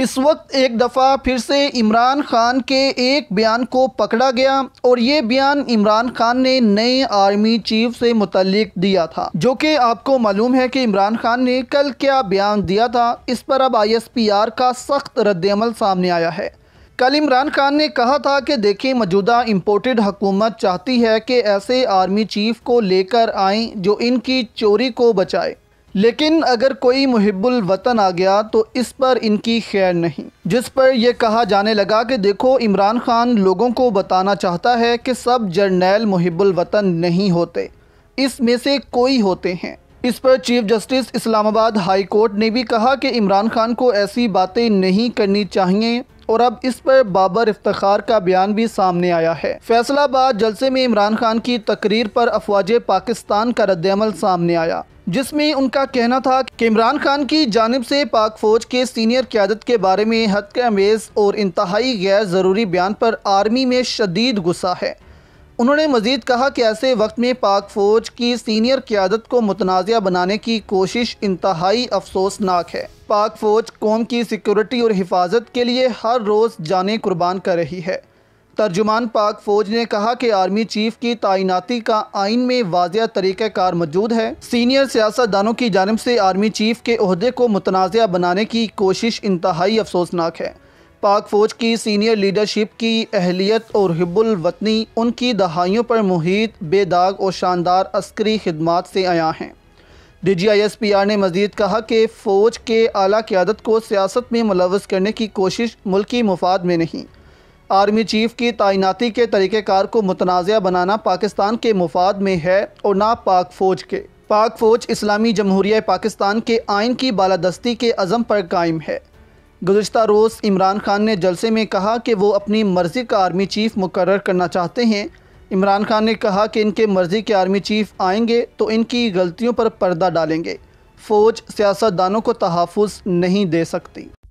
इस वक्त एक दफ़ा फिर से इमरान खान के एक बयान को पकड़ा गया और ये बयान इमरान खान ने नए आर्मी चीफ से मुतल दिया था जो कि आपको मालूम है कि इमरान खान ने कल क्या बयान दिया था इस पर अब आईएसपीआर का सख्त रद्दमल सामने आया है कल इमरान खान ने कहा था कि देखें मौजूदा इम्पोर्टेड हुकूमत चाहती है कि ऐसे आर्मी चीफ को लेकर आएँ जो इनकी चोरी को बचाए लेकिन अगर कोई मुहब्बुल वतन आ गया तो इस पर इनकी खैर नहीं जिस पर यह कहा जाने लगा कि देखो इमरान खान लोगों को बताना चाहता है कि सब जर्नैल मुहब्बुल वतन नहीं होते इसमें से कोई होते हैं इस पर chief justice Islamabad high court ने भी कहा कि इमरान खान को ऐसी बातें नहीं करनी चाहिए और अब इस पर बाबर इफ्तार का बयान भी सामने आया है फैसलाबाद जलसे में इमरान खान की तकरीर पर अफवाज पाकिस्तान का रद्दमल सामने आया जिसमें उनका कहना था कि इमरान खान की जानब से पाक फौज के सीनियर क्यादत के बारे में हद अमेज और इंतहाई गैर ज़रूरी बयान पर आर्मी में शदीद गुस्सा है उन्होंने मजीद कहा कि ऐसे वक्त में पाक फ़ौज की सीनियर क्यादत को मुतनाज़ बनाने की कोशिश इंतहाई अफसोसनाक है पाक फ़ौज कौम की सिक्योरिटी और हिफाजत के लिए हर रोज़ जाने कुर्बान कर रही है तर्जुमान पाक फ़ौज ने कहा कि आर्मी चीफ की तैनाती का आइन में वाजिया तरीक़ार मौजूद है सीनियर सियासतदानों की जानब से आर्मी चीफ के अहदे को मुतनाज़ बनाने की कोशिश इंतहाई अफसोसनाक है पाक फ़ौज की सीनियर लीडरशिप की अहलियत और हिब्बुल वतनी उनकी दहाइयों पर मुहित बेदाग और शानदार अस्करी खदमात से आया हैं D G I S P R ने मजीद कहा कि फ़ौज के अला क्यादत को सियासत में मुलवस करने की कोशिश मुल्की मफाद में नहीं आर्मी चीफ की तैनाती के तरीक़ार को मुतनाज़ बनाना पाकिस्तान के मुफाद में है और ना पाक फ़ौज के पाक फ़ौज इस्लामी जमहूरिया पाकिस्तान के आइन की बालादस्ती के अज़म पर कायम है गुजशत रोज़ इमरान खान ने जलसे में कहा कि वो अपनी मर्ज़ी का आर्मी चीफ़ मुकर करना चाहते हैं इमरान खान ने कहा कि इनके मर्ज़ी के आर्मी चीफ़ आएंगे तो इनकी गलतियों पर पर्दा डालेंगे फ़ौज सियासतदानों को तहफ़ नहीं दे सकती